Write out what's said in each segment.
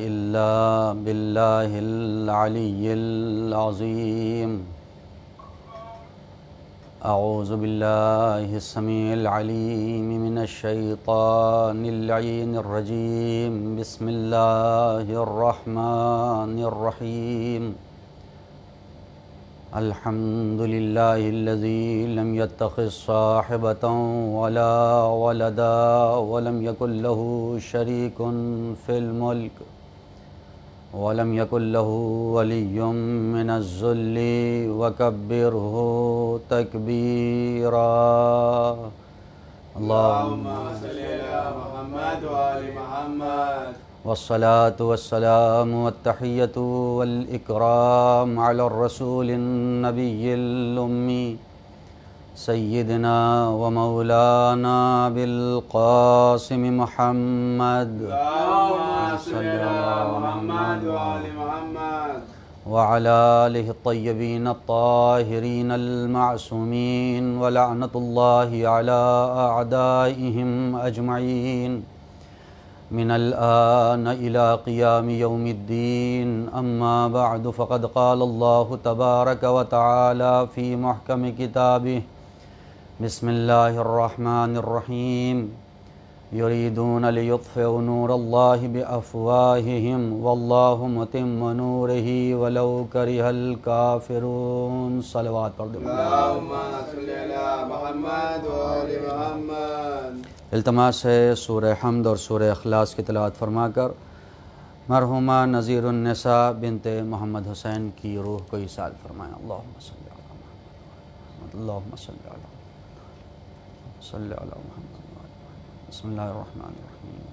إلا بالله العلي العظيم أعوذ بالله السميع العليم من الشيطان اللعين الرجيم بسم الله الرحمن الرحيم الحمد لله الذي لم يتخذ صاحبة ولا ولدا ولم يكن له شريك في الملك ولم يكن له ولي من الذل وكبره تكبيرا اللهم صل على محمد وآل محمد والصلاة والسلام والتحية والإكرام على الرسول النبي الأمي سيدنا ومولانا بالقاسم محمد صلى الله محمد وآل محمد وعلى آله الطيبين الطاهرين المعصومين ولعنة الله على أعدائهم أجمعين من الآن إلى قيام يوم الدين أما بعد فقد قال الله تبارك وتعالى في محكم كتابه بسم الله الرحمن الرحيم يريدون ليطفئوا نور الله بأفواههم والله متم نوره ولو كره الكافرون صلوات پڑھ پر اللهم صل على محمد وعلى محمد التماس ہے سورہ حمد اور سورہ اخلاص کی تلاوت فرما کر مرحومہ نظیر النساء بنت محمد حسین کی روح کو ایصال فرمائیں اللهم صل على محمد اللہم صلی علی صل على محمد بسم الله الرحمن الرحيم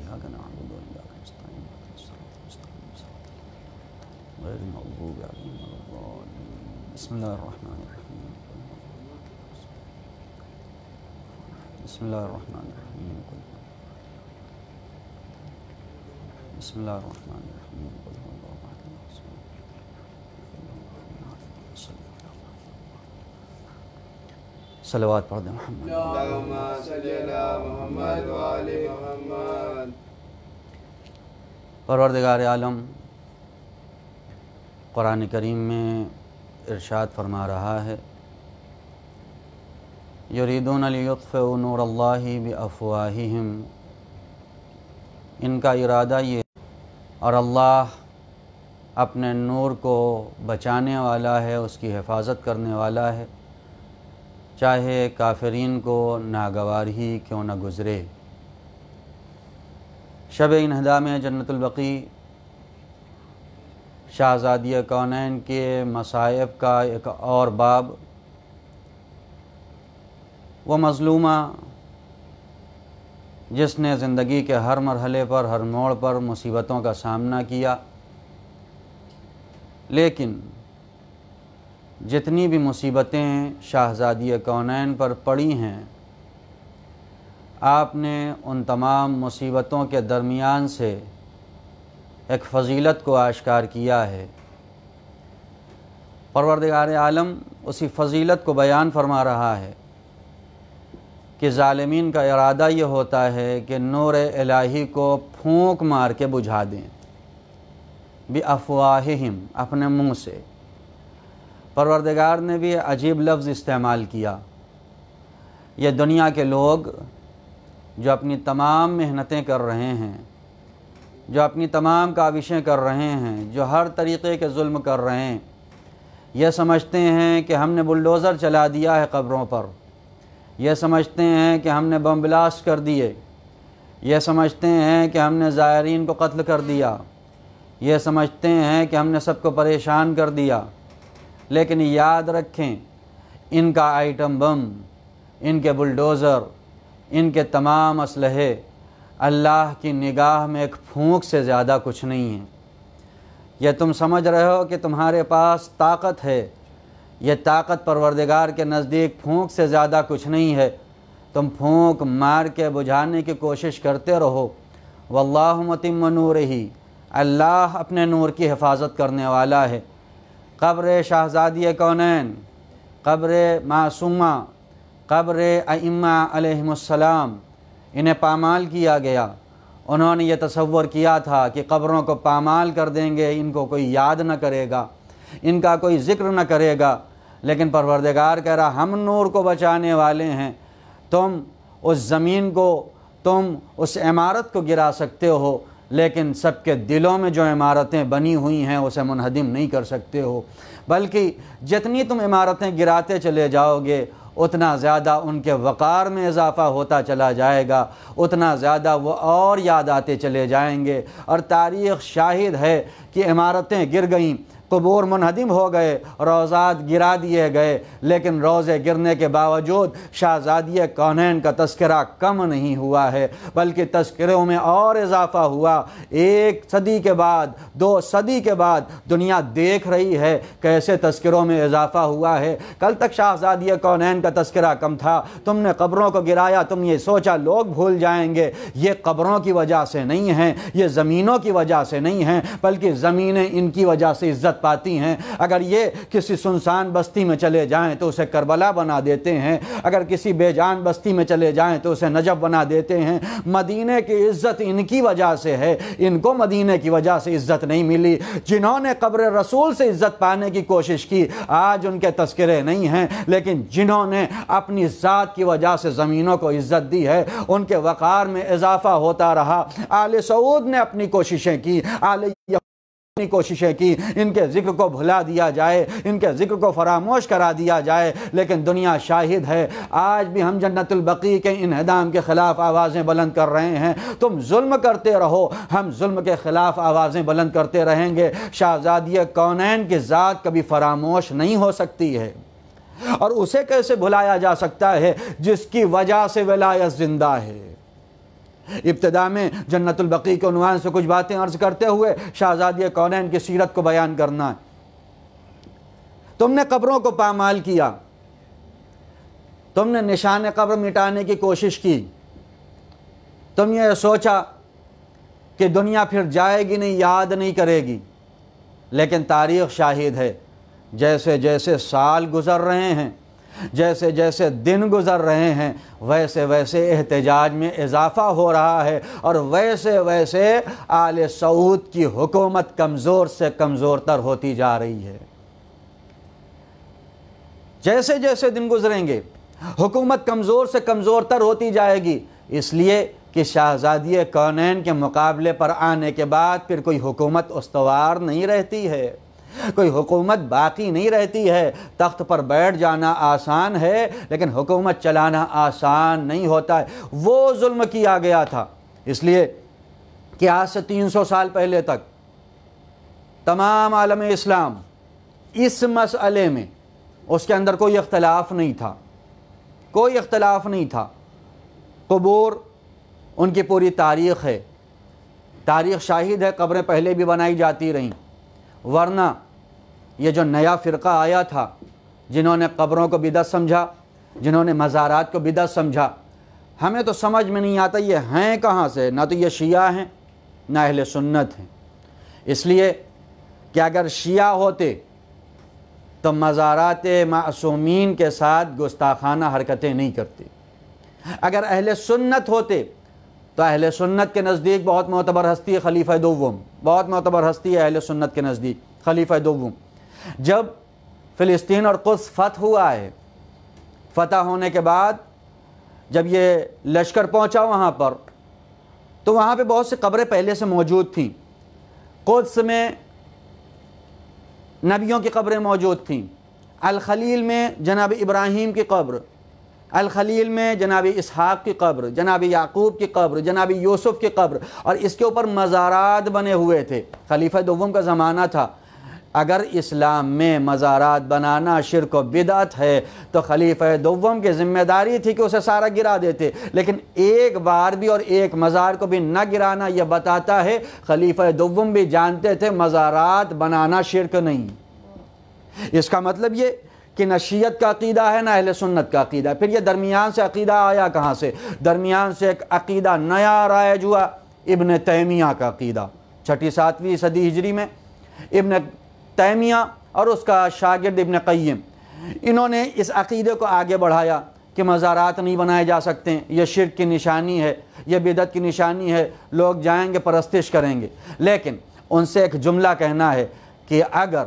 إياك نعبد وإياك نستعين الصراط المستقيم صراط غير المغضوب عليهم ولا بسم الله الرحمن الرحيم بسم الله الرحمن الرحيم بسم الله الرحمن الرحيم सलवात पढ़ दें मोहम्मद परवरदगार आलम क़ुरान करीम में इरशाद फरमा रहा है यरीदनफ़ नूर अफवाहिम इनका इरादा ये और अल्लाह अपने नूर को बचाने वाला है उसकी हिफाजत करने वाला है चाहे काफरीन को नागवार ही क्यों ना गुज़रे शब इनहदा में जन्नतबकी शाहजादी कौनैन के मसायब का एक और बाब व मज़लूमा जिसने ज़िंदगी के हर मरहले पर हर मोड़ पर मुसीबतों का सामना किया लेकिन जितनी भी मुसीबतें शाहजादी कौनैन पर पड़ी हैं आपने उन तमाम मुसीबतों के दरमियान से एक फजीलत को आश्कार किया है परवरदगार आलम उसी फजीलत को बयान फरमा रहा है कि ालमीन का इरादा ये होता है कि नूर इलाही को फूंक मार के बुझा दें भी अफवाहिम अपने मुंह से परवरदगार ने भी अजीब लफ्ज़ इस्तेमाल किया ये दुनिया के लोग जो अपनी तमाम मेहनतें कर रहे हैं जो अपनी तमाम काविशें कर रहे हैं जो हर तरीके के जुल्म कर रहे हैं यह समझते हैं कि हमने बुलडोज़र चला दिया है कब्रों पर यह समझते हैं कि हमने बम ब्लास्ट कर दिए यह समझते हैं कि हमने ज़ायरीन को कत्ल कर दिया यह समझते हैं कि हमने सबको परेशान कर दिया लेकिन याद रखें इनका आइटम बम इनके बुलडोज़र इनके तमाम असलहे अल्लाह की निगाह में एक फूंक से ज़्यादा कुछ नहीं है यह तुम समझ रहे हो कि तुम्हारे पास ताकत है यह ताकत परवरदिगार के नज़दीक फूंक से ज़्यादा कुछ नहीं है तुम फूंक मार के बुझाने की कोशिश करते रहो वल्लाहु मतिम नूर ही अल्लाह अपने नूर की हिफाजत करने वाला है कब्र शाहजादी कौन कब्र मासूम कब्र अम्मा अलहसलाम इन्हें पामाल किया गया उन्होंने यह तस्वर किया था कि कब्रों को पामाल कर देंगे इनको कोई याद न करेगा इनका कोई ज़िक्र न करेगा लेकिन परवरदगार कह रहा हम नूर को बचाने वाले हैं तुम उस ज़मीन को तुम उस इमारत को गिरा सकते हो लेकिन सबके दिलों में जो इमारतें बनी हुई हैं उसे मुनहदम नहीं कर सकते हो बल्कि जितनी तुम इमारतें गिराते चले जाओगे उतना ज़्यादा उनके वक़ार में इजाफ़ा होता चला जाएगा उतना ज़्यादा वो और याद आते चले जाएंगे और तारीख़ शाहिद है कि इमारतें गिर गईं कबूर मुनहदिम हो गए रोज़ात गिरा दिए गए लेकिन रोज़े गिरने के बावजूद शाहजादी कौनैन का तस्करा कम नहीं हुआ है बल्कि तस्करों में और इजाफा हुआ एक सदी के बाद दो सदी के बाद दुनिया देख रही है कैसे तस्करों में इजाफा हुआ है कल तक शाहजादी कौनैन का तस्करा कम था तुमने कब्रों को गिराया तुम ये सोचा लोग भूल जाएंगे ये कब्रों की वजह से नहीं हैं ये ज़मीनों की वजह से नहीं हैं बल्कि ज़मीनें इनकी वजह से इज़्ज़त पाती हैं अगर ये किसी सुनसान बस्ती में चले जाएं तो उसे करबला बना देते हैं अगर किसी बेजान बस्ती में चले जाएं तो उसे नजब बना देते हैं मदीने की इज़्ज़त इनकी वजह से है इनको मदीने की वजह से इज़्ज़त नहीं मिली जिन्होंने कब्र रसूल से इज़्ज़त पाने की कोशिश की आज उनके तस्करे नहीं हैं लेकिन जिन्होंने अपनी ज़ात की वजह से ज़मीनों को इज़्ज़त दी है उनके वक़ार में इजाफा होता रहा आल सऊद ने अपनी कोशिशें की आल कोशिशें की इनके ज़िक्र को भुला दिया जाए इनके ज़िक्र को फरामोश करा दिया जाए लेकिन दुनिया शाहिद है आज भी हम जन्नतबकी के इनहदाम के ख़िलाफ़ आवाज़ें बुलंद कर रहे हैं तुम जुल्म करते रहो हम जुल्म के ख़िलाफ़ आवाज़ें बुलंद करते रहेंगे शाहजादी कौनैन की ज़ात कभी फरामोश नहीं हो सकती है और उसे कैसे भुलाया जा सकता है जिसकी वजह से वलायत ज़िंदा है इब्तदा में जन्नतबकी के अनवान से कुछ बातें अर्ज़ करते हुए शाहजादी कौन की सीरत को बयान करना है तुमने कब्रों को पामाल किया तुमने निशान कब्र मिटाने की कोशिश की तुम ये सोचा कि दुनिया फिर जाएगी नहीं याद नहीं करेगी लेकिन तारीख़ शाहिद है जैसे जैसे साल गुज़र रहे हैं जैसे जैसे दिन गुजर रहे हैं वैसे वैसे एहतजाज में इजाफा हो रहा है और वैसे वैसे आल सऊद की हुकूमत कमज़ोर से कमज़ोर तर होती जा रही है जैसे जैसे दिन गुजरेंगे हुकूमत कमज़ोर से कमज़ोर तर होती जाएगी इसलिए कि शहजादी कौनैन के मुकाबले पर आने के बाद फिर कोई हुकूमत उसवार नहीं रहती है कोई हुकूमत बाकी नहीं रहती है तख्त पर बैठ जाना आसान है लेकिन हुकूमत चलाना आसान नहीं होता है वो जुल्म किया गया था इसलिए कि आज से तीन सौ साल पहले तक तमाम आलम इस्लाम इस मसले में उसके अंदर कोई इख्तलाफ नहीं था कोई इख्तलाफ नहीं था कबूर उनकी पूरी तारीख़ है तारीख़ शाहिद है कब्रें पहले भी बनाई जाती रहीं वरना ये जो नया फ़िरका आया था जिन्होंने कब्रों को बिदत समझा जिन्होंने मज़ारात को बिदत समझा हमें तो समझ में नहीं आता ये हैं कहाँ से ना तो ये शिया हैं ना अहल सुन्नत हैं इसलिए कि अगर शिया होते तो मज़ारात मासूमीन के साथ गुस्ताखाना हरकतें नहीं करते अगर अहल सुन्नत होते तो अहल सुन्नत के नज़दीक बहुत मोतबर हस्ती है खलीफा दोम बहुत मोतबर हस्ती है अहल सुन्नत के नज़दीक ख़लीफ़ा दोवम जब फ़िलिस्तीन और कुस फत हुआ है फतह होने के बाद जब ये लश्कर पहुंचा वहाँ पर तो वहाँ पे बहुत सी कब्रें पहले से मौजूद थीं कुद्स में नबियों की कब्रें मौजूद थीं अलखलील में जनाब इब्राहिम की कब्र अलखलील में जनाब इसहाक़ की कब्र जनाब याकूब की कब्र जनाब यूसुफ़ की कब्र और इसके ऊपर मज़ारात बने हुए थे खलीफा दोम का ज़माना था अगर इस्लाम में मज़ारात बनाना शिरक बिदात है तो खलीफा दोम की ज़िम्मेदारी थी कि उसे सारा गिरा देते लेकिन एक बार भी और एक मज़ार को भी न गिराना यह बताता है खलीफा दोम भी जानते थे मज़ारात बनाना शिरक नहीं इसका मतलब ये कि न शीयत का अकीदा है ना अहल सुन्नत का अकीदा है फिर यह दरमियान से अकीदा आया कहाँ से दरमियान से एक अकीदा नया रायज हुआ इबन तैमिया का अकीदा छठी सातवीं सदी हिजरी में इबन तैमिया और उसका शागिर्द इबन क़य्यम इन्होंने इस अकीदे को आगे बढ़ाया कि मज़ारात नहीं बनाए जा सकते यह शिरक की निशानी है यह बिदत की निशानी है लोग जाएंगे परस्तिश करेंगे लेकिन उनसे एक जुमला कहना है कि अगर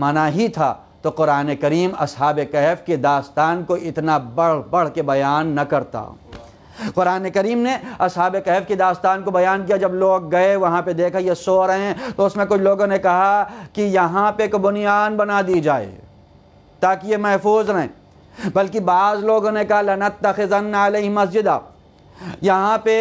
मना ही था तो क़ुरान करीम अब कहफ की दास्तान को इतना बढ़ बढ़ के बयान न करता क़ुरान करीम ने अब कहफ की दास्तान को बयान किया जब लोग गए वहाँ पे देखा ये सो रहे हैं तो उसमें कुछ लोगों ने कहा कि यहाँ पे एक बुनियान बना दी जाए ताकि ये महफूज रहें बल्कि बाज़ लोगों ने कहा लनत तखन आल मस्जिद आप यहाँ पे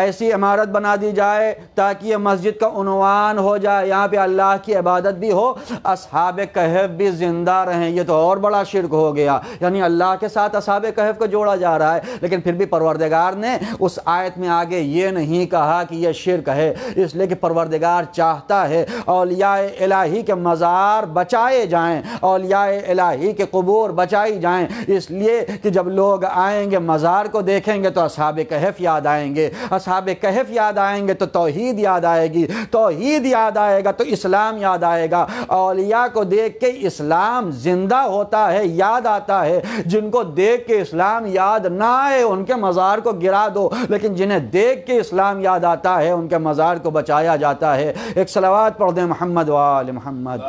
ऐसी इमारत बना दी जाए ताकि ये मस्जिद का उनवान हो जाए यहाँ पे अल्लाह की इबादत भी हो असहाब कहफ भी ज़िंदा रहें ये तो और बड़ा शिरक हो गया यानी अल्लाह के साथ असहाब कहफ को जोड़ा जा रहा है लेकिन फिर भी परवरदगार ने उस आयत में आगे ये नहीं कहा कि यह शिरक है इसलिए कि परवरदगार चाहता है अलिया इलाही के मज़ार बचाए जाएँ अलिया इलाही के कबूर बचाई जाएँ इसलिए कि जब लोग आएँगे मज़ार को देखेंगे तो असहाब कह कहफ याद आएंगे असहाब कहफ याद आएंगे तो तोहद याद आएगी तोहद याद आएगा तो इस्लाम याद आएगा अलिया को देख के इस्लाम ज़िंदा होता है याद आता है जिनको देख के इस्लाम याद ना आए उनके मज़ार को गिरा दो लेकिन जिन्हें देख के इस्लाम याद आता है उनके मज़ार को बचाया जाता है एक सलावाद पढ़ दें मोहम्मद वाल मोहम्मद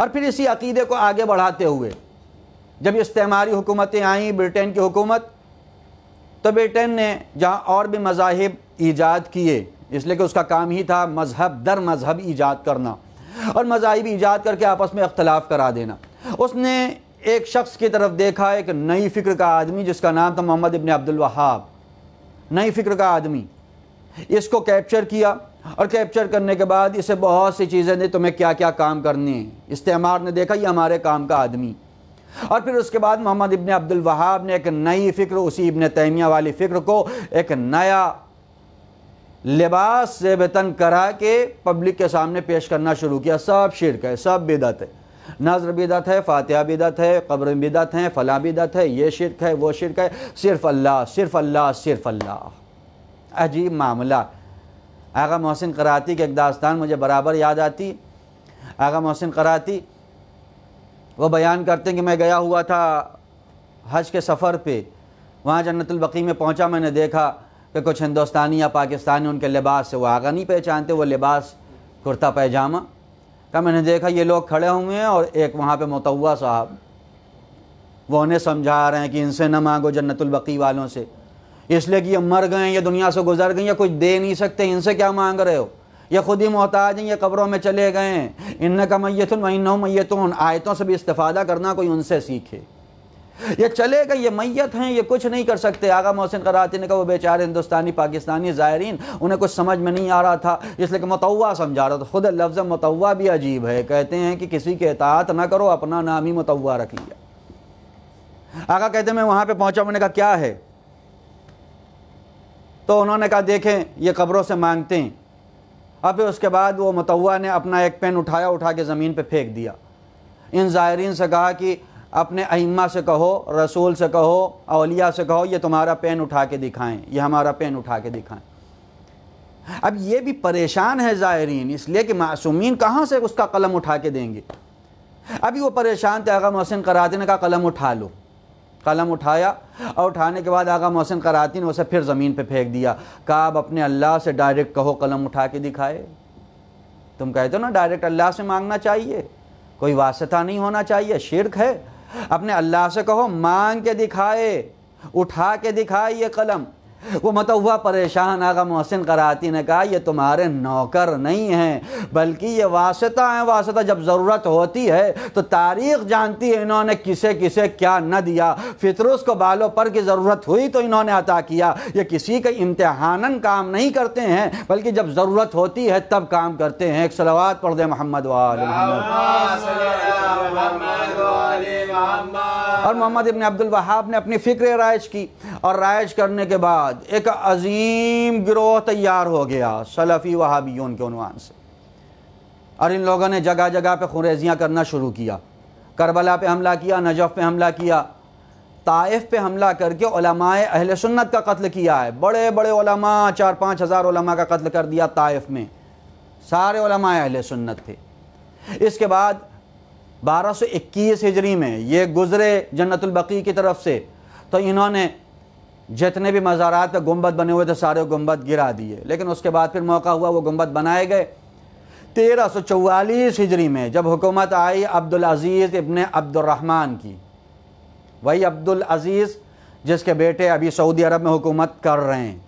और फिर इसी अकीदे को आगे बढ़ाते हुए जब इस्तेमारी हुकूमतें आईं ब्रिटेन की हुकूमत तो ब्रिटेन ने जहाँ और भी मजाहब ईजाद किए इसलिए कि उसका काम ही था मजहब दर मजहब ईजाद करना और मजाहब ईजाद करके आपस में अख्तलाफ करा देना उसने एक शख्स की तरफ देखा एक नई फ़िक्र का आदमी जिसका नाम था मोहम्मद इबन अब्दुलवाहाब नई फ़िक्र का आदमी इसको कैप्चर किया और कैप्चर करने के बाद इसे बहुत सी चीज़ें दी तुम्हें क्या क्या काम करनी है इस्तेमार ने देखा ये हमारे काम का आदमी और फिर उसके बाद मोहम्मद इबन अब्दुल वहाब ने एक नई फ़िक्र उसी इबन तैमिया वाली फ़िक्र को एक नया लिबास से वेतन करा के पब्लिक के सामने पेश करना शुरू किया सब शिरक है सब बेदत है नजर बिदत है फातिहा बेदत है कब्र बेदत है फला बेदत है ये शिरक है वो शिरक है सिर्फ अल्लाह सिर्फ अल्लाह सिर्फ अल्लाह अजीब मामला आगा मोहसिन कराती की एक दास्तान मुझे बराबर याद आती आगा मोहसिन कराती वह बयान करते हैं कि मैं गया हुआ था हज के सफ़र पे वहाँ जन्नतबकी में पहुँचा मैंने देखा कि कुछ हिंदुस्तानी या पाकिस्तानी उनके लिबास से वो आगा नहीं पहचानते वो लिबास कुर्ता पैजामा का मैंने देखा ये लोग खड़े हुए हैं और एक वहाँ पे मतवा साहब वो उन्हें समझा रहे हैं कि इनसे ना मांगो जन्नतबकी वालों से इसलिए कि ये मर गए ये दुनिया से गुजर गई या कुछ दे नहीं सकते इनसे क्या मांग रहे हो या ख़ुद ही मोहताज हैं या कब्रों में चले गए हैं इन का मैत मैन मैत आयतों से भी इस्तादा करना कोई उनसे सीखे ये चले गए ये मैत हैं ये कुछ नहीं कर सकते आगा मोहसिन कराती ने कहा वो बेचारे हिंदुस्तानी पाकिस्तानी ज़ायरीन उन्हें कुछ समझ में नहीं आ रहा था इसलिए कि मतवा समझा रहा था खुद लफ्ज़ मतवा भी अजीब है कहते हैं कि किसी के अतात ना करो अपना नाम ही मतवा रख लिया आगा कहते मैं वहाँ पर पहुँचा मैंने कहा क्या है तो उन्होंने कहा देखें ये कब्रों से मांगते हैं अब उसके बाद वो मतवा ने अपना एक पेन उठाया उठा के ज़मीन पर फेंक दिया इन ज़ायरीन से कहा कि अपने अइमा से कहो रसूल से कहो अलिया से कहो ये तुम्हारा पेन उठा के दिखाएं ये हमारा पेन उठा के दिखाएँ अब ये भी परेशान है ज़ायरीन इसलिए कि मासूमिन कहाँ से उसका कलम उठा के देंगे अभी वो परेशान थे आगा मोहसिन ने का कलम उठा लो कलम उठाया और उठाने के बाद आगा मोहसिन कराती ने उसे फिर ज़मीन पे फेंक दिया कहा अब अपने अल्लाह से डायरेक्ट कहो कलम उठा के दिखाए तुम कहते हो ना डायरेक्ट अल्लाह से मांगना चाहिए कोई वास्ता नहीं होना चाहिए शिरक है अपने अल्लाह से कहो मांग के दिखाए उठा के दिखाए ये कलम वो मतवा परेशान आगा मोहसिन कराती ने कहा ये तुम्हारे नौकर नहीं हैं बल्कि ये वास्ता हैं वास्ता जब ज़रूरत होती है तो तारीख जानती है इन्होंने किसे किसे क्या न दिया फितरुस को बालों पर की ज़रूरत हुई तो इन्होंने अता किया ये किसी के इम्तहानन काम नहीं करते हैं बल्कि जब ज़रूरत होती है तब काम करते हैं एक सलावाद पढ़ दे मोहम्मद वाल और मोहम्मद इबन अब्दुल वहाब ने अपनी फ़िक्र राइज की और राइज करने के बाद बाद एक अजीम ग्रोह तैयार हो गया सलफ़ी वहाबियों के उनवान से और इन लोगों ने जगह जगह पे खुरेजियाँ करना शुरू किया करबला पे हमला किया नजफ़ पे हमला किया ताइफ पे हमला करके अहल सुन्नत का कत्ल किया है बड़े बड़े ओलमा चार पाँच हज़ार का कत्ल कर दिया ताइफ में सारे अहल सुन्नत थे इसके बाद 1221 हिजरी में ये गुज़रे जन्नतुल बकी की तरफ से तो इन्होंने जितने भी मज़ारात पर गुम्बद बने हुए थे सारे गुम्बद गिरा दिए लेकिन उसके बाद फिर मौका हुआ वो गुम्बद बनाए गए तेरह सौ चौवालीस हिजरी में जब हुकूमत आई अब्दुल अजीज़ इबन अब्दुलरहमान की वही अब्दुल अजीज़ जिसके बेटे अभी सऊदी अरब में हुकूमत कर रहे हैं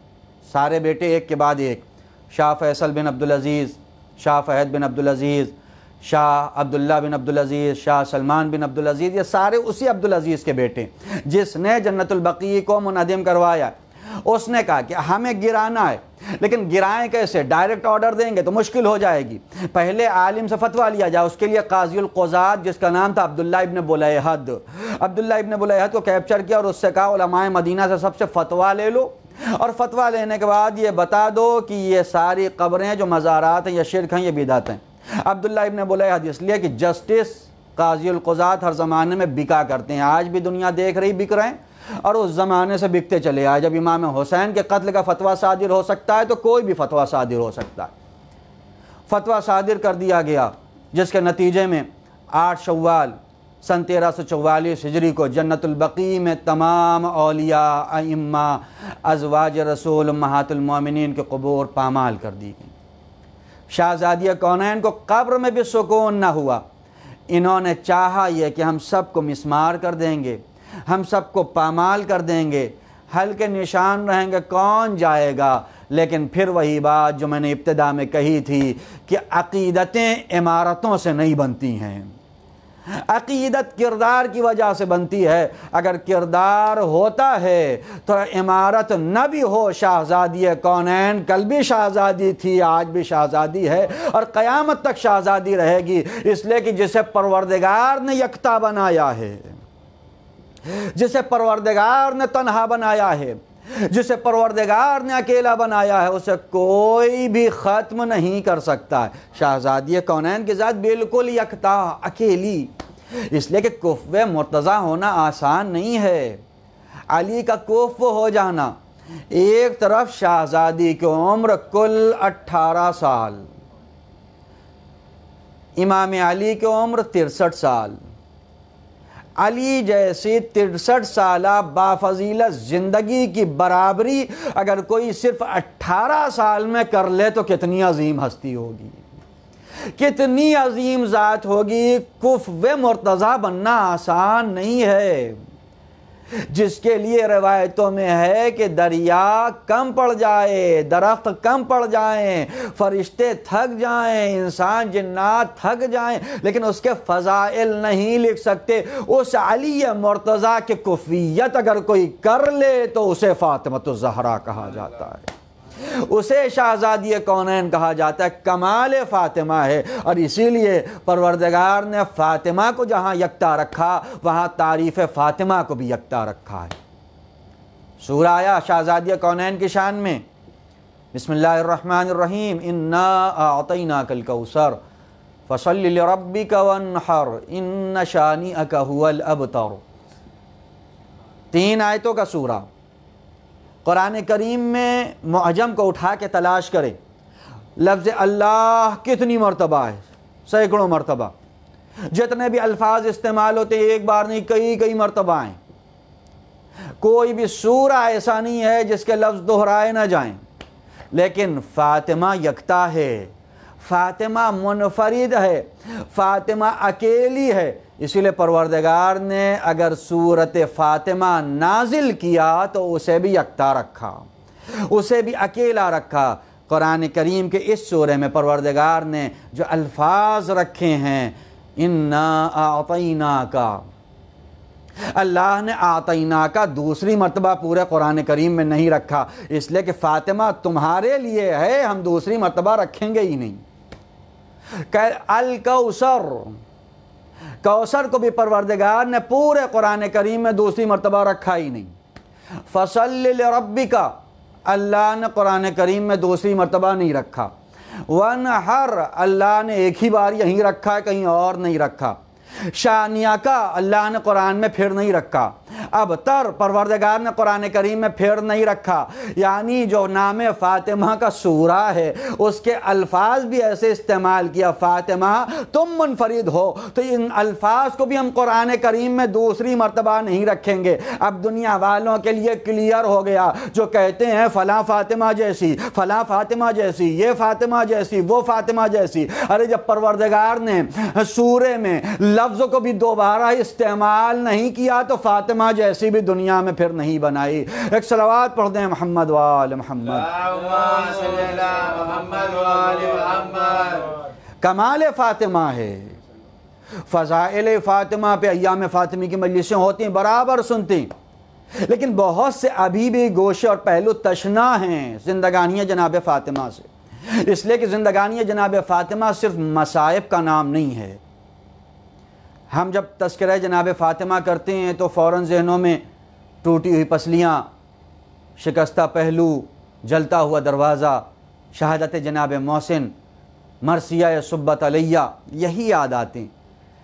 सारे बेटे एक के बाद एक शाह फैसल बिन अब्दुल अजीज़ शाह फहद बिन अब्दुल अजीज़ शाह अब्दुल्ला बिन अब्दुलज़ीज़ शाह सलमान बिन अब्दुलज़ीज़ ये सारे उसी अब्दुलज़ीज़ के बेटे जिसने जन्नतुलबकी को मुनदम करवाया उसने कहा कि हमें गिराना है लेकिन गिराएं कैसे डायरेक्ट ऑर्डर देंगे तो मुश्किल हो जाएगी पहले आलिम से फतवा लिया जाए उसके लिए काजील कोजाद जिसका नाम था अब्दुल्ला इब्ने बुलहद अब्दुल्ला इब्ने बुलहद को कैप्चर किया और उससे कहा उलमाए मदीना से सबसे फतवा ले लो और फतवा लेने के बाद ये बता दो कि ये सारी कब्रें जो मज़ारात हैं या शिरक हैं ये बिदात हैं अब्दुल्ला ने बोला हद इसलिए कि जस्टिस काजीज़ात हर ज़माने में बिका करते हैं आज भी दुनिया देख रही बिक रहे हैं और उस ज़माने से बिकते चले आए जब इमाम हुसैन के कत्ल का फतवा सादिर हो सकता है तो कोई भी फतवा सादिर हो सकता है फतवा सादिर कर दिया गया जिसके नतीजे में आठ शवाल सन तेरह सौ चवालीस हिजरी को जन्नतबकी में तमाम अलिया अम्मा अजवाज रसूल महातुलमिन के कबूर पामाल कर दी गई शाहजादिया कौन है इनको कब्र में भी सुकून ना हुआ इन्होंने चाहा यह कि हम सबको मिसमार कर देंगे हम सबको पामाल कर देंगे हल्के निशान रहेंगे कौन जाएगा लेकिन फिर वही बात जो मैंने इब्तदा में कही थी कि अकीदतें इमारतों से नहीं बनती हैं अकीदत किरदार की वजह से बनती है अगर किरदार होता है तो इमारत न भी हो शाहजादी कौनैन कल भी शाहजादी थी आज भी शाहजादी है और क़यामत तक शाहजादी रहेगी इसलिए कि जिसे परवरदिगार ने यकता बनाया है जिसे परवरदिगार ने तनहा बनाया है जिसे परवरदगार ने अकेला बनाया है उसे कोई भी ख़त्म नहीं कर सकता शाहजादी शहजादी कौनैन के साथ बिल्कुल यकता अकेली इसलिए कि कुफ़ मुर्तज़ा होना आसान नहीं है अली का कुफ़ हो जाना एक तरफ शहजादी की उम्र कुल अठारह साल इमाम अली की उम्र तिरसठ साल अली जैसी तिरसठ साल बाफजील ज़िंदगी की बराबरी अगर कोई सिर्फ अट्ठारह साल में कर ले तो कितनी अजीम हस्ती होगी कितनी अजीम ज़ात होगी कुफ व मुर्तज़ा बनना आसान नहीं है जिसके लिए रवायतों में है कि दरिया कम पड़ जाए दरख्त कम पड़ जाएं फरिश्ते थक जाएं इंसान जन्नात थक जाए लेकिन उसके फ़ज़ाइल नहीं लिख सकते उस अली मुर्तज़ा के कुफियत अगर कोई कर ले तो उसे फ़ातमत जहरा कहा जाता है उसे शहजादी कौनैन कहा जाता है कमाल फ़ातिमा है और इसीलिए परवरदगार ने फ़ातिमा को जहाँ यकता रखा वहाँ तारीफ़ फ़ातिमा को भी यकता रखा है सूर आया शहजादी कौनैन की शान में बसमीम इन्ना आतना कल कौसर फसल रबी कवन हर इन शानी अकहल अब तीन आयतों का सूरा क़ुरान करीम में मुजम को उठा के तलाश करें लफ्ज़ अल्लाह कितनी मरतबा है सैकड़ों मरतबा जितने भी अल्फाज इस्तेमाल होते एक बार नहीं कई कई मरतबा हैं कोई भी सूरा ऐसा नहीं है जिसके लफ्ज़ दोहराए ना जाएं लेकिन फ़ातिमा यकता है फ़ातिमा मुनफरद है फ़ातिमा अकेली है इसीलिए परवरदगार ने अगर सूरत फ़ातिमा नाजिल किया तो उसे भी यकता रखा उसे भी अकेला रखा क़ुरान करीम के इस शोरे में परवरदगार ने जो अल्फाज रखे हैं इन्ना आतना का अल्लाह ने आतना का दूसरी मरतबा पूरे कुरान करीम में नहीं रखा इसलिए कि फ़ातिमा तुम्हारे लिए है हम दूसरी मरतबा रखेंगे ही नहीं कह अलकौसर कौसर को भी परवरदगार ने पूरे कुरान करीम में दूसरी मरतबा रखा ही नहीं फसल रबी का अल्लाह ने कुरान करीम में दूसरी मरतबा नहीं रखा वन हर अल्लाह ने एक ही बार यहीं रखा है कहीं और नहीं रखा शानिया का अल्लाह ने कुरान में फिर नहीं रखा अब तर परवरदगार ने कुरान करीम में फेर नहीं रखा यानी जो नाम फ़ातिमा का सूरा है उसके अल्फाज भी ऐसे इस्तेमाल किया फ़ातिमा तुम मुनफरद हो तो इन अल्फाज को भी हम कुरान करीम में दूसरी मरतबा नहीं रखेंगे अब दुनिया वालों के लिए क्लियर हो गया जो कहते हैं फ़लाँ फ़ातिमा जैसी फ़लाँ फ़ातिमा जैसी ये फ़ातिमा जैसी वो फ़ातिमा जैसी अरे जब परवरदगार ने सूर्य में लफ्ज़ को भी दोबारा इस्तेमाल नहीं किया तो फ़ातिमा फातिमा जैसी भी दुनिया में फिर नहीं बनाई एक सलावाद पढ़ दें मोहम्मद वाल मोहम्मद कमाल फातिमा है फ़ज़ाइल फ़ातिमा पे अयाम फ़ातिमी की मजलिसें होती बराबर सुनती लेकिन बहुत से अभी भी गोशे और पहलू तशना हैं जिंदगानियाँ जनाब फ़ातिमा से इसलिए कि जिंदगानिया जनाब फ़ातिमा सिर्फ मसाइब का नाम नहीं है हम जब तस्करा जनाब फ़ातिमा करते हैं तो फ़ौर जहनों में टूटी हुई पसलियाँ शिकस्ता पहलू जलता हुआ दरवाज़ा शहादत जनाब मोहसिन मरसिया सुब्बत अलैया यही याद आते हैं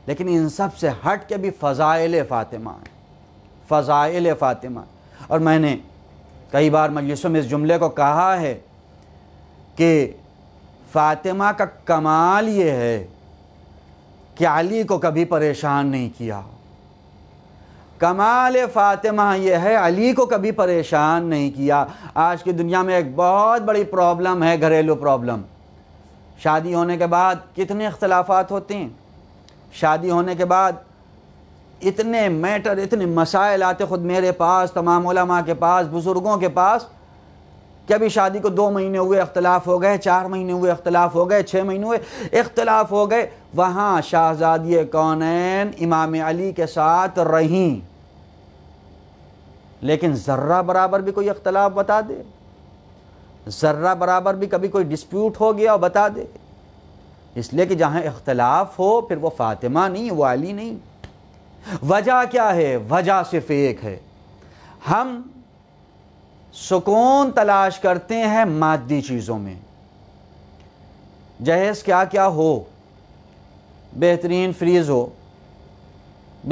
लेकिन इन सब से हट के भी फ़ज़ाइल फ़ातिमा फ़ज़ाइल फ़ातिमा और मैंने कई बार मजलिसों में इस जुमले को कहा है कि फ़ातिमा का कमाल ये है कि अली को कभी परेशान नहीं किया कमाल फ़ातिमा यह है अली को कभी परेशान नहीं किया आज की दुनिया में एक बहुत बड़ी प्रॉब्लम है घरेलू प्रॉब्लम शादी होने के बाद कितने अख्तलाफात होते हैं शादी होने के बाद इतने मैटर इतने मसाइल आते ख़ुद मेरे पास तमाम के पास बुज़ुर्गों के पास कि अभी शादी को दो महीने हुए अख्तलाफ हो गए चार महीने हुए अख्तलाफ हो गए छः महीने हुए अख्तिलाफ हो गए वहाँ शाहजादी कौन इमाम अली के साथ रहीं लेकिन ज़र्रा बराबर भी कोई अख्तलाफ बता दे ज़र्रा बराबर भी कभी कोई डिस्प्यूट हो गया और बता दे इसलिए कि जहाँ इख्तलाफ हो फिर वो फ़ातिमा नहीं वो अली नहीं वजह क्या है वजह सिर्फ एक है हम सुकून तलाश करते हैं मादी चीज़ों में जहेज़ क्या क्या हो बेहतरीन फ्रीज़ हो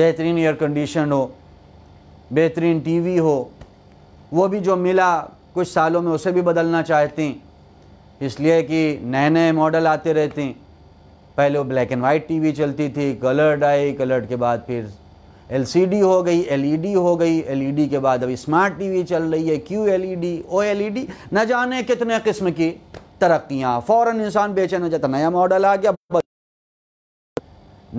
बेहतरीन एयर कंडीशन हो बेहतरीन टीवी हो वो भी जो मिला कुछ सालों में उसे भी बदलना चाहते हैं इसलिए कि नए नए मॉडल आते रहते हैं पहले वो ब्लैक एंड वाइट टीवी चलती थी कलर्ड आई कलर्ड के बाद फिर एलसीडी हो गई एलईडी हो गई एलईडी के बाद अभी स्मार्ट टीवी चल रही है क्यू एलईडी ओ एलईडी न जाने कितने किस्म की तरक्कियां फ़ौर इंसान बेचैन हो जाता नया मॉडल आ गया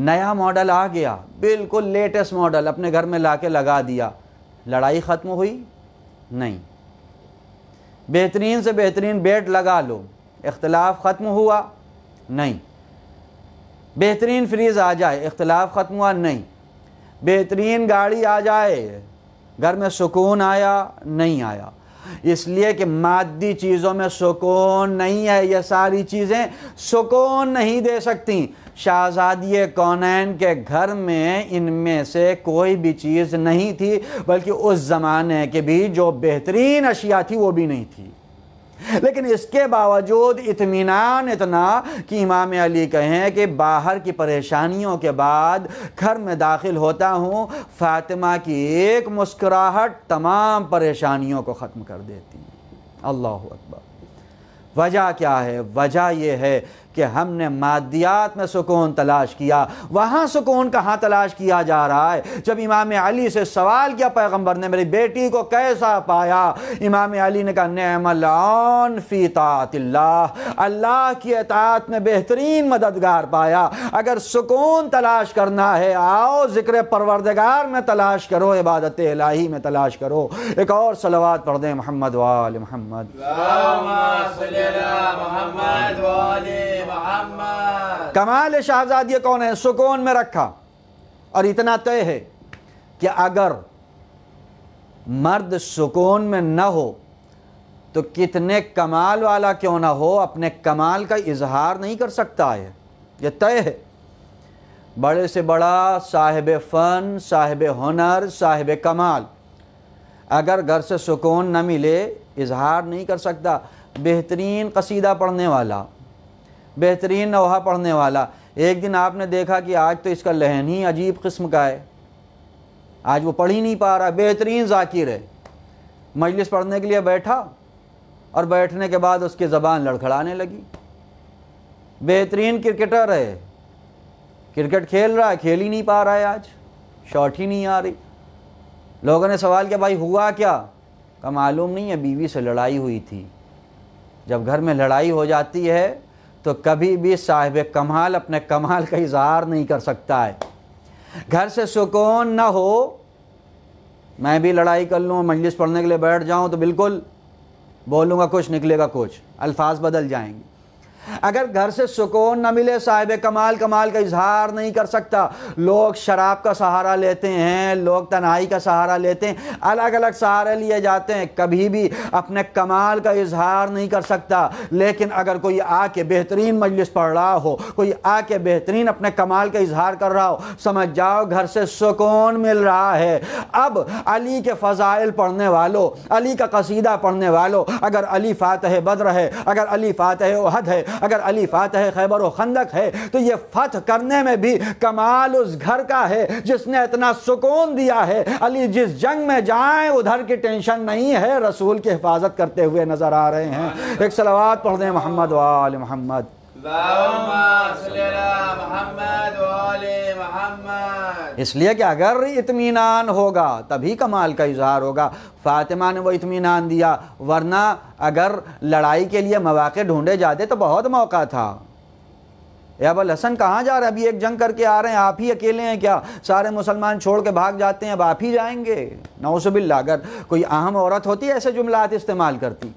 नया मॉडल आ गया बिल्कुल लेटेस्ट मॉडल अपने घर में ला के लगा दिया लड़ाई ख़त्म हुई नहीं बेहतरीन से बेहतरीन बेड लगा लो इख्तलाफ ख़त्म हुआ नहीं बेहतरीन फ्रीज़ आ जाए इख्तलाफ ख़त्म हुआ नहीं बेहतरीन गाड़ी आ जाए घर में सुकून आया नहीं आया इसलिए कि मादी चीज़ों में सुकून नहीं है ये सारी चीज़ें सुकून नहीं दे सकती शाहजादी कौनैन के घर में इनमें से कोई भी चीज़ नहीं थी बल्कि उस ज़माने के भी जो बेहतरीन अशिया थी वो भी नहीं थी लेकिन इसके बावजूद इतमान इतना कि इमाम अली कहें कि बाहर की परेशानियों के बाद घर में दाखिल होता हूँ फातिमा की एक मुस्कुराहट तमाम परेशानियों को ख़त्म कर देती है अल्लाह अकबर वजह क्या है वजह यह है कि हमने मादियात में सुकून तलाश किया वहाँ सुकून कहाँ तलाश किया जा रहा है जब इमाम अली से सवाल किया पैगम्बर ने मेरी बेटी को कैसा पाया इमाम अली ने कहा नमलान फ़ीतातिल्ला अल्लाह की अतात में बेहतरीन मददगार पाया अगर सुकून तलाश करना है आओ ज़िक्र परवरदगार में तलाश करो इबादत लाही में तलाश करो एक और सलवा पढ़ दें मोहम्मद वाल मोहम्मद कमाल शाहजाद ये कौन है सुकून में रखा और इतना तय है कि अगर मर्द सुकून में न हो तो कितने कमाल वाला क्यों ना हो अपने कमाल का इजहार नहीं कर सकता है यह तय है बड़े से बड़ा साहिब फ़न साहिब हुनर साहिब कमाल अगर घर से सुकून न मिले इजहार नहीं कर सकता बेहतरीन कसीदा पढ़ने वाला बेहतरीन नवा पढ़ने वाला एक दिन आपने देखा कि आज तो इसका लहन ही अजीब किस्म का है आज वो पढ़ ही नहीं पा रहा बेहतरीन जाकिर है मजलिस पढ़ने के लिए बैठा और बैठने के बाद उसकी ज़बान लड़खड़ाने लगी बेहतरीन क्रिकेटर है क्रिकेट खेल रहा है खेल ही नहीं पा रहा है आज शॉट ही नहीं आ रही लोगों ने सवाल किया भाई हुआ क्या का मालूम नहीं है बीवी से लड़ाई हुई थी जब घर में लड़ाई हो जाती है तो कभी भी साहिब कमाल अपने कमाल का इजहार नहीं कर सकता है घर से सुकून न हो मैं भी लड़ाई कर लूँ मजलिस पढ़ने के लिए बैठ जाऊँ तो बिल्कुल बोलूँगा कुछ निकलेगा कुछ अल्फाज बदल जाएंगे अगर घर से सुकून ना मिले साहिब कमाल कमाल का इजहार नहीं कर सकता लोग शराब का सहारा लेते हैं लोग तनाई का सहारा लेते हैं अलग अलग सहारे लिए जाते हैं कभी भी अपने कमाल का इजहार नहीं कर सकता लेकिन अगर कोई आके बेहतरीन मजलिस पढ़ रहा हो कोई आके बेहतरीन अपने कमाल का इजहार कर रहा हो समझ जाओ घर से सुकून मिल रहा है अब अली के फ़ज़ाइल पढ़ने वालों अली का कसीदा पढ़ने वालों अगर अली फ़ातह बद्र है अगर अली फ़ातह उहद है अगर अली फातह खैबर व खंदक है तो ये फतह करने में भी कमाल उस घर का है जिसने इतना सुकून दिया है अली जिस जंग में जाएं उधर की टेंशन नहीं है रसूल की हिफाजत करते हुए नज़र आ रहे हैं एक सलावात पढ़ दें मोहम्मद वाल मोहम्मद इसलिए कि अगर इतमान होगा तभी कमाल का इजहार होगा फ़ातिमा ने वो इतमीनान दिया वरना अगर लड़ाई के लिए मौाक़े ढूंढे जाते तो बहुत मौका था अब हसन कहाँ जा रहे हैं अभी एक जंग करके आ रहे हैं आप ही अकेले हैं क्या सारे मुसलमान छोड़ के भाग जाते हैं अब आप ही जाएंगे नौसबिल्ला अगर कोई अहम औरत होती ऐसे जुमलात इस्तेमाल करती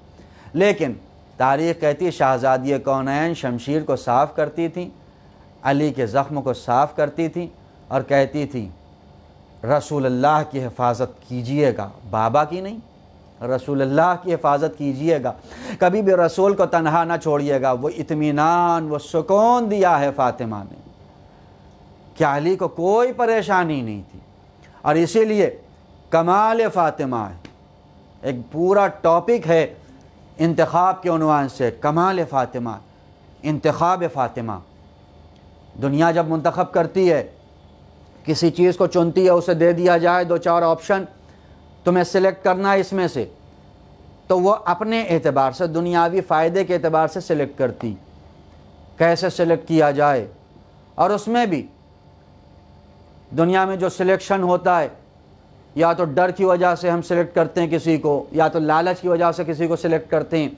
लेकिन तारीख कहती है शाहजादी कौनैन शमशीर को साफ़ करती थी अली के ज़ख्म को साफ़ करती थी और कहती थी रसूल अल्लाह की हिफाजत कीजिएगा बाबा की नहीं रसूल अल्लाह की हिफाजत कीजिएगा कभी भी रसूल को तनहा ना छोड़िएगा वो इतमान वो सुकून दिया है फ़ातिमा ने क्या अली को कोई परेशानी नहीं थी और इसीलिए कमाल फ़ातिमा है एक पूरा टॉपिक है इंतखब के अनवान से कमाल फ़ातिमा इंतखब फ़ातिमा दुनिया जब मंतखब करती है किसी चीज़ को चुनती है उसे दे दिया जाए दो चार ऑप्शन तुम्हें सिलेक्ट करना है इसमें से तो वो अपने एतबार से दुनियावी फ़ायदे के अतबार से सिलेक्ट करती कैसे सिलेक्ट किया जाए और उसमें भी दुनिया में जो सिलेक्शन होता है या तो डर की वजह से हम सिलेक्ट करते हैं किसी को या तो लालच की वजह से किसी को सिलेक्ट करते हैं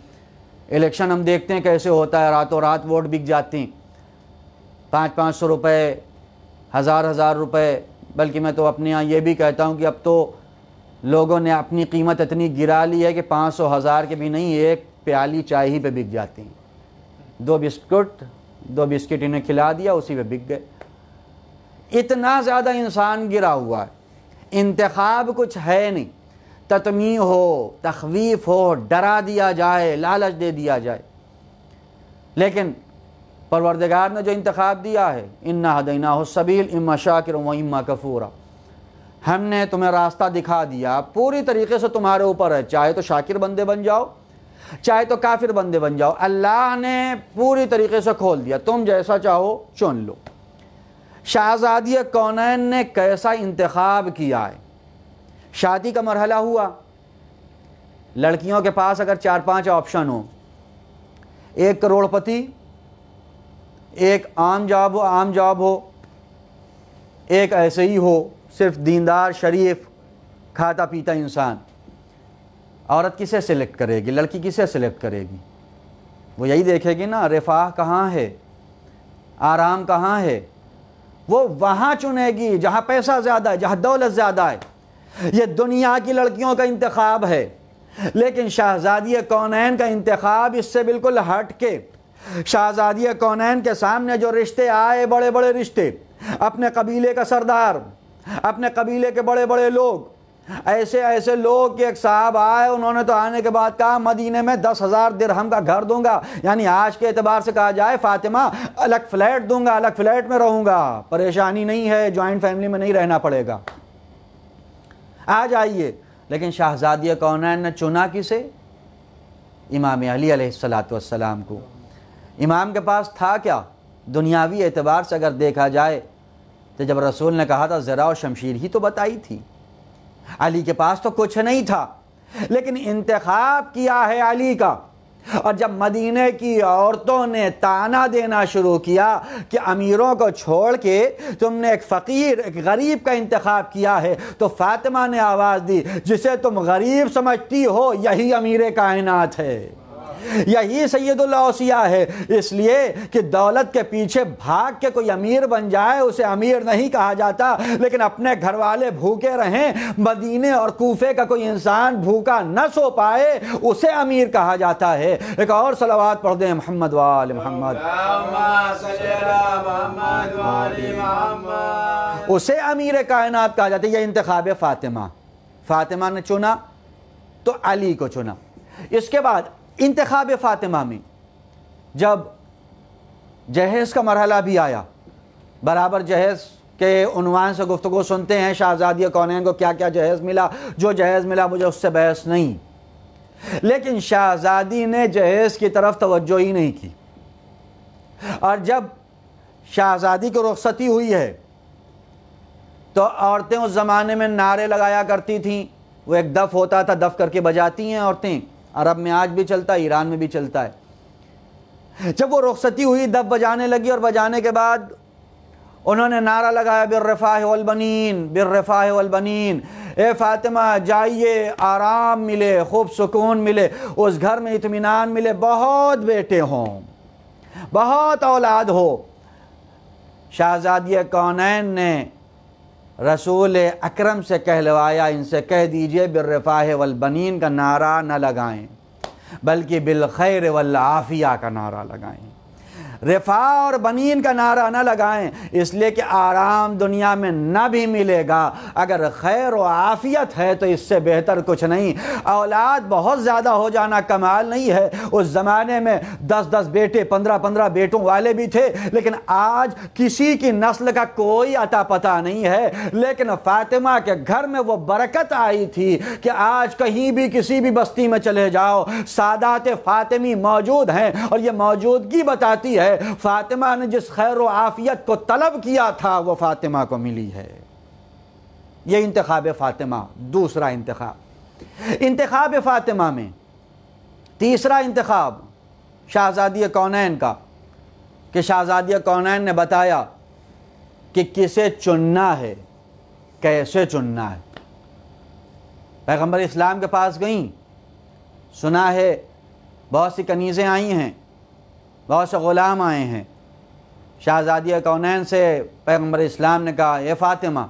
इलेक्शन हम देखते हैं कैसे होता है रातों रात वोट बिक जाती हैं पाँच पाँच सौ रुपये हज़ार हज़ार रुपये बल्कि मैं तो अपने यहाँ ये भी कहता हूँ कि अब तो लोगों ने अपनी कीमत इतनी गिरा ली है कि पाँच सौ हज़ार के भी नहीं एक प्याली चाय ही पे बिक जाती हैं दो बिस्कुट दो बिस्किट इन्हें खिला दिया उसी पे बिक गए इतना ज़्यादा इंसान गिरा हुआ है इंतखब कुछ है नहीं तत्मी हो तखवीफ हो डरा दिया जाए लालच दे दिया जाए लेकिन परवरदगार ने जो इंतखब दिया है इन्ना हदना हो सबील इम्मा शाकिर व कफूरा हमने तुम्हें रास्ता दिखा दिया पूरी तरीके से तुम्हारे ऊपर है चाहे तो शाकिर बंदे बन जाओ चाहे तो काफिर बंदे बन जाओ अल्लाह ने पूरी तरीके से खोल दिया तुम जैसा चाहो चुन लो शाहजादी कौनैन ने कैसा इंतखब किया है शादी का मरहला हुआ लड़कियों के पास अगर चार पांच ऑप्शन हो एक करोड़पति एक आम जॉब आम जॉब हो एक ऐसे ही हो सिर्फ दीनदार शरीफ खाता पीता इंसान औरत किसे सिलेक्ट करेगी लड़की किसे सिलेक्ट करेगी वो यही देखेगी ना रिफाह कहाँ है आराम कहाँ है वो वहाँ चुनेगी जहाँ पैसा ज़्यादा है जहाँ दौलत ज़्यादा है ये दुनिया की लड़कियों का इंतखब है लेकिन शहजादी कौनैन का इंतखब इससे बिल्कुल हट के शहजादी कौनैन के सामने जो रिश्ते आए बड़े बड़े रिश्ते अपने कबीले का सरदार अपने कबीले के बड़े बड़े लोग ऐसे ऐसे लोग के एक साहब आए उन्होंने तो आने के बाद कहा मदीने में दस हज़ार दिरहम का घर दूंगा यानी आज के अतबार से कहा जाए फातिमा अलग फ्लैट दूंगा अलग फ्लैट में रहूंगा परेशानी नहीं है जॉइंट फैमिली में नहीं रहना पड़ेगा आ जाइए लेकिन शाहजादी कौन ने चुना किसे इमाम अली सलाम को इमाम के पास था क्या दुनियावी एतबार से अगर देखा जाए तो जब रसूल ने कहा था ज़रा शमशीर ही तो बताई थी अली के पास तो कुछ नहीं था लेकिन इंतखब किया है अली का और जब मदीने की औरतों ने ताना देना शुरू किया कि अमीरों को छोड़ के तुमने एक फ़कीर एक गरीब का इंतखब किया है तो फातिमा ने आवाज़ दी जिसे तुम गरीब समझती हो यही अमीर कायनात है यही सैदुल्लासिया है इसलिए कि दौलत के पीछे भाग के कोई अमीर बन जाए उसे अमीर नहीं कहा जाता लेकिन अपने घर वाले भूखे रहें मदीने और कूफे का कोई इंसान भूखा न सो पाए उसे अमीर कहा जाता है एक और सलावाद पढ़ दें मोहम्मद वाल मोहम्मद उसे अमीर कायनात कहा जाता है यह इंतखाब फ़ातिमा फ़ातिमा ने चुना तो अली को चुना इसके बाद इंतखब फ़ातिमा में जब जहेज़ का मरहला भी आया बराबर जहेज़ के उनवान से गुफ्तु सुनते हैं शाहजादी कौन को क्या क्या जहेज़ मिला जो जहेज़ मिला मुझे उससे बहस नहीं लेकिन शाहजादी ने जहेज़ की तरफ तोज्जो ही नहीं की और जब शाहजादी की रुखसती हुई है तो औरतें उस ज़माने में नारे लगाया करती थीं वो एक दफ़ होता था दफ़ करके बजाती हैं औरतें अरब में आज भी चलता है ईरान में भी चलता है जब वो रुखसती हुई दब बजाने लगी और बजाने के बाद उन्होंने नारा लगाया बिरफ़ाह वलबनीन बिरफ़ाह वलबनीन ए फातिमा जाइए आराम मिले खूब सुकून मिले उस घर में इतमान मिले बहुत बेटे हों बहुत औलाद हो शाहजादी कौनैन ने रसूल अकरम से कहलवाया इनसे कह दीजिए बिरफ़ाह वलबनीन का नारा न लगाएं बल्कि बिलखैर वल्लाफ़िया का नारा लगाएं रिफा और बनीन का नारा ना लगाएं इसलिए कि आराम दुनिया में ना भी मिलेगा अगर खैर व आफियत है तो इससे बेहतर कुछ नहीं औलाद बहुत ज़्यादा हो जाना कमाल नहीं है उस ज़माने में दस दस बेटे पंद्रह पंद्रह बेटों वाले भी थे लेकिन आज किसी की नस्ल का कोई अता पता नहीं है लेकिन फातिमा के घर में वो बरकत आई थी कि आज कहीं भी किसी भी बस्ती में चले जाओ सादात फातिमी मौजूद हैं और ये मौजूदगी बताती है फ़ातिमा ने जिस खैर व आफ़ियत को तलब किया था वो फ़ातिमा को मिली है ये इंतखब फ़ातिमा दूसरा इंतखब इंतखब फ़ातिमा में तीसरा इंतखब शाहजादी कौनैन का कि शाहजादी कौनैन ने बताया कि किसे चुनना है कैसे चुनना है पैगम्बर इस्लाम के पास गई सुना है बहुत सी कनीज़ें आई हैं बहुत से ग़ुलाम आए हैं शहज़ादिया कौनैन से पैगम्बर इस्लाम ने कहा ए फ़ातिमा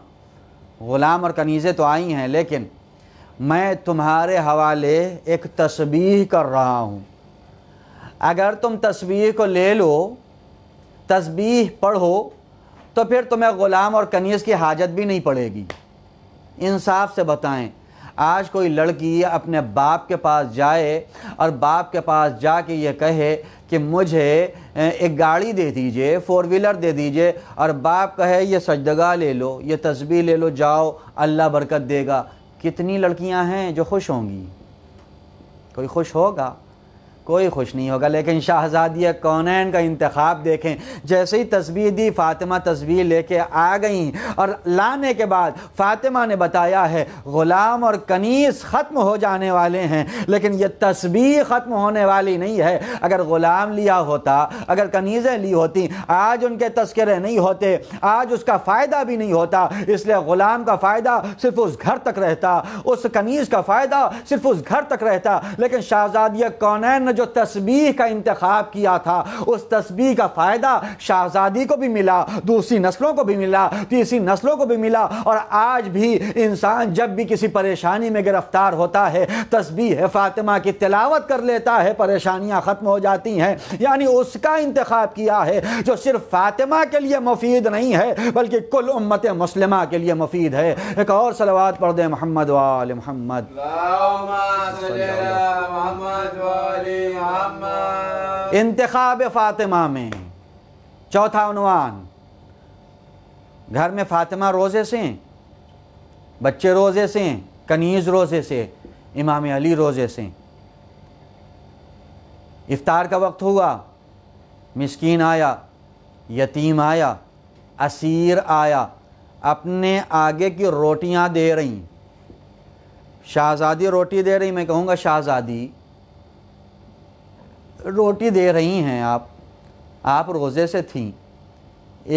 ग़ुलाम और कनीज़ें तो आई हैं लेकिन मैं तुम्हारे हवाले एक तस्बीह कर रहा हूँ अगर तुम तस्बीह को ले लो तस्बीह पढ़ो तो फिर तुम्हें ग़ुलाम और कनीज़ की हाजत भी नहीं पड़ेगी इंसाफ से बताएं आज कोई लड़की अपने बाप के पास जाए और बाप के पास जा के ये कहे कि मुझे एक गाड़ी दे दीजिए फ़ोर व्हीलर दे दीजिए और बाप कहे ये सजदगा ले लो ये तस्बी ले लो जाओ अल्लाह बरकत देगा कितनी लड़कियां हैं जो खुश होंगी कोई खुश होगा कोई खुश नहीं होगा लेकिन शाहजादी कौनैन का इंतखब देखें जैसे ही तस्वीर दी फातिमा तस्वीर लेके आ गई और लाने के बाद फातिमा ने बताया है ग़ुलाम और कनीस ख़त्म हो जाने वाले हैं लेकिन यह तस्वीर ख़त्म होने वाली नहीं है अगर ग़ुलाम लिया होता अगर कनीज़ें ली होती आज उनके तस्करे नहीं होते आज उसका फ़ायदा भी नहीं होता इसलिए ग़ुलाम का फ़ायदा सिर्फ उस घर तक रहता उस कनीज़ का फ़ायदा सिर्फ उस घर तक रहता लेकिन शाहजादी कौनैन ने जो तस्बीह का इंतखब किया था उस तस्बीह का फ़ायदा शाहजादी को भी मिला दूसरी नस्लों को भी मिला तीसरी नस्लों को भी मिला और आज भी इंसान जब भी किसी परेशानी में गिरफ्तार होता है तस्बीह फ़ातिमा की तिलावत कर लेता है परेशानियाँ ख़त्म हो जाती हैं यानी उसका इंतखब किया है जो सिर्फ फ़ातिमा के लिए मुफीद नहीं है बल्कि कुल उम्मत मुस्लिम के लिए मुफीद है एक और सलवात पढ़ दें मोहम्मद वाल मोहम्मद इंतखाब फ़ातिमा में चौथा उनवान घर में फ़ातिमा रोज़े से बच्चे रोज़े से कनीज़ रोज़े से इमाम अली रोज़े से इफ़ार का वक्त हुआ मिसकीन आया यतीम आया असीर आया अपने आगे की रोटियां दे रही शाहज़ादी रोटी दे रही मैं कहूँगा शाहज़ादी रोटी दे रही हैं आप आप रोज़े से थी